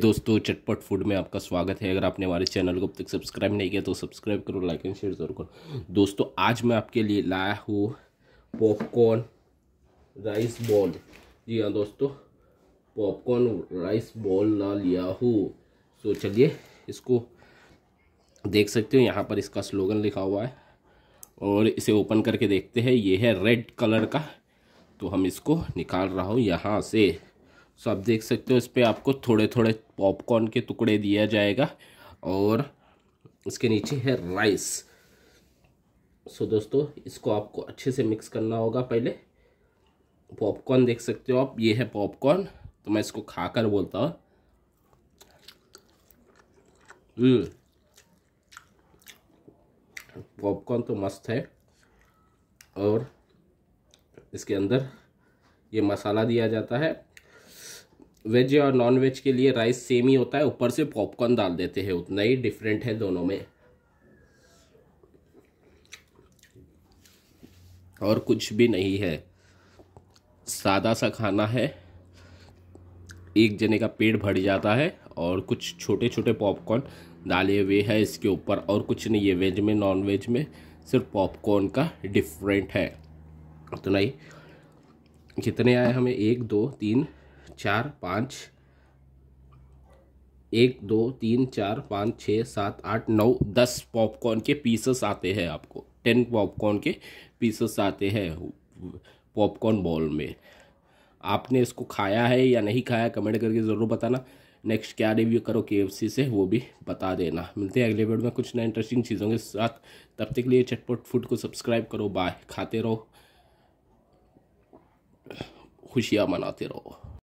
दोस्तों चटपट फूड में आपका स्वागत है अगर आपने हमारे चैनल को अब तक सब्सक्राइब नहीं किया तो सब्सक्राइब करो लाइक एंड शेयर जरूर करो दोस्तों आज मैं आपके लिए लाया हूँ पॉपकॉर्न राइस बॉल जी हाँ दोस्तों पॉपकॉर्न राइस बॉल ना लिया हूँ तो चलिए इसको देख सकते हो यहाँ पर इसका स्लोगन लिखा हुआ है और इसे ओपन करके देखते हैं ये है रेड कलर का तो हम इसको निकाल रहा हूँ यहाँ से सो आप देख सकते हो इस पर आपको थोड़े थोड़े पॉपकॉर्न के टुकड़े दिया जाएगा और इसके नीचे है राइस सो दोस्तों इसको आपको अच्छे से मिक्स करना होगा पहले पॉपकॉर्न देख सकते हो आप ये है पॉपकॉर्न तो मैं इसको खाकर बोलता हूँ पॉपकॉर्न hmm. तो मस्त है और इसके अंदर ये मसाला दिया जाता है वेज और नॉन वेज के लिए राइस सेम ही होता है ऊपर से पॉपकॉर्न डाल देते हैं उतना ही डिफरेंट है दोनों में और कुछ भी नहीं है सादा सा खाना है एक जने का पेट भर जाता है और कुछ छोटे छोटे पॉपकॉर्न डाले हुए है इसके ऊपर और कुछ नहीं है वेज में नॉन वेज में सिर्फ पॉपकॉर्न का डिफरेंट है उतना ही कितने आए हमें एक दो तीन चार पाँच एक दो तीन चार पाँच छः सात आठ नौ दस पॉपकॉर्न के पीसेस आते हैं आपको टेन पॉपकॉर्न के पीसेस आते हैं पॉपकॉर्न बॉल में आपने इसको खाया है या नहीं खाया कमेंट करके ज़रूर बताना नेक्स्ट क्या रिव्यू करो के से वो भी बता देना मिलते हैं अगले वीडियो में कुछ नए इंटरेस्टिंग चीज़ों के साथ तब तक के लिए चटपट फूड को सब्सक्राइब करो बाय खाते रहो खुशियाँ मनाते रहो